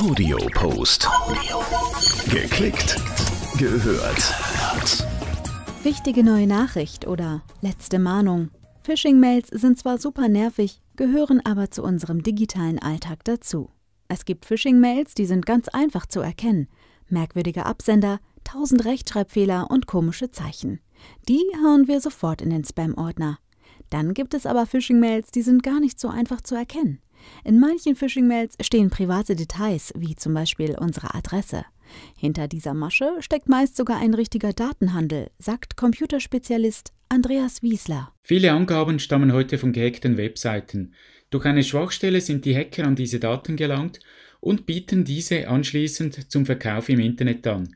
Audiopost. Audio. Geklickt. Gehört. Wichtige neue Nachricht oder letzte Mahnung. Phishing-Mails sind zwar super nervig, gehören aber zu unserem digitalen Alltag dazu. Es gibt Phishing-Mails, die sind ganz einfach zu erkennen. Merkwürdige Absender, tausend Rechtschreibfehler und komische Zeichen. Die hauen wir sofort in den Spam-Ordner. Dann gibt es aber Phishing-Mails, die sind gar nicht so einfach zu erkennen. In manchen Phishing-Mails stehen private Details, wie zum Beispiel unsere Adresse. Hinter dieser Masche steckt meist sogar ein richtiger Datenhandel, sagt Computerspezialist Andreas Wiesler. Viele Angaben stammen heute von gehackten Webseiten. Durch eine Schwachstelle sind die Hacker an diese Daten gelangt und bieten diese anschließend zum Verkauf im Internet an.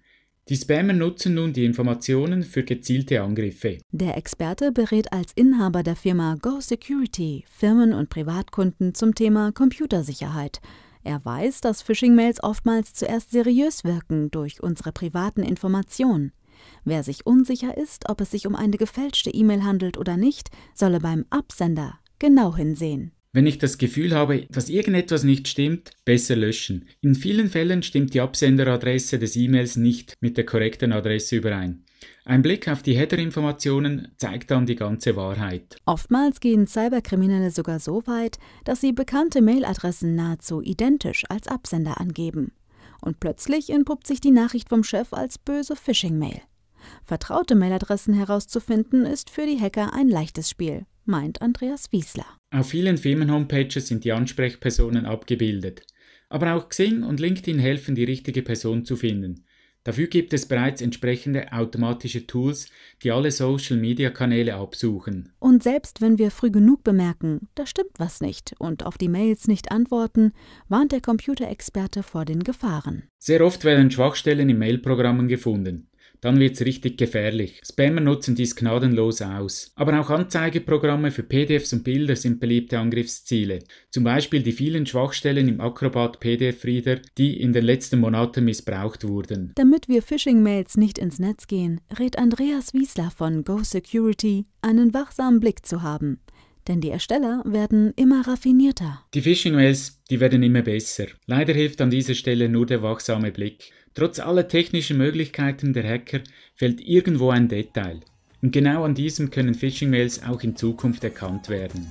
Die Spammer nutzen nun die Informationen für gezielte Angriffe. Der Experte berät als Inhaber der Firma Go Security Firmen und Privatkunden zum Thema Computersicherheit. Er weiß, dass Phishing-Mails oftmals zuerst seriös wirken durch unsere privaten Informationen. Wer sich unsicher ist, ob es sich um eine gefälschte E-Mail handelt oder nicht, solle beim Absender genau hinsehen. Wenn ich das Gefühl habe, dass irgendetwas nicht stimmt, besser löschen. In vielen Fällen stimmt die Absenderadresse des E-Mails nicht mit der korrekten Adresse überein. Ein Blick auf die Header-Informationen zeigt dann die ganze Wahrheit. Oftmals gehen Cyberkriminelle sogar so weit, dass sie bekannte Mailadressen nahezu identisch als Absender angeben. Und plötzlich entpuppt sich die Nachricht vom Chef als böse Phishing-Mail. Vertraute Mailadressen herauszufinden ist für die Hacker ein leichtes Spiel meint Andreas Wiesler. Auf vielen Firmen-Homepages sind die Ansprechpersonen abgebildet. Aber auch Xing und LinkedIn helfen, die richtige Person zu finden. Dafür gibt es bereits entsprechende automatische Tools, die alle Social-Media-Kanäle absuchen. Und selbst wenn wir früh genug bemerken, da stimmt was nicht und auf die Mails nicht antworten, warnt der Computerexperte vor den Gefahren. Sehr oft werden Schwachstellen in Mailprogrammen gefunden. Dann wird's richtig gefährlich. Spammer nutzen dies gnadenlos aus. Aber auch Anzeigeprogramme für PDFs und Bilder sind beliebte Angriffsziele. Zum Beispiel die vielen Schwachstellen im Acrobat PDF-Reader, die in den letzten Monaten missbraucht wurden. Damit wir Phishing-Mails nicht ins Netz gehen, rät Andreas Wiesler von Go Security, einen wachsamen Blick zu haben denn die Ersteller werden immer raffinierter. Die Phishing-Mails, die werden immer besser. Leider hilft an dieser Stelle nur der wachsame Blick. Trotz aller technischen Möglichkeiten der Hacker fehlt irgendwo ein Detail. Und genau an diesem können Phishing-Mails auch in Zukunft erkannt werden.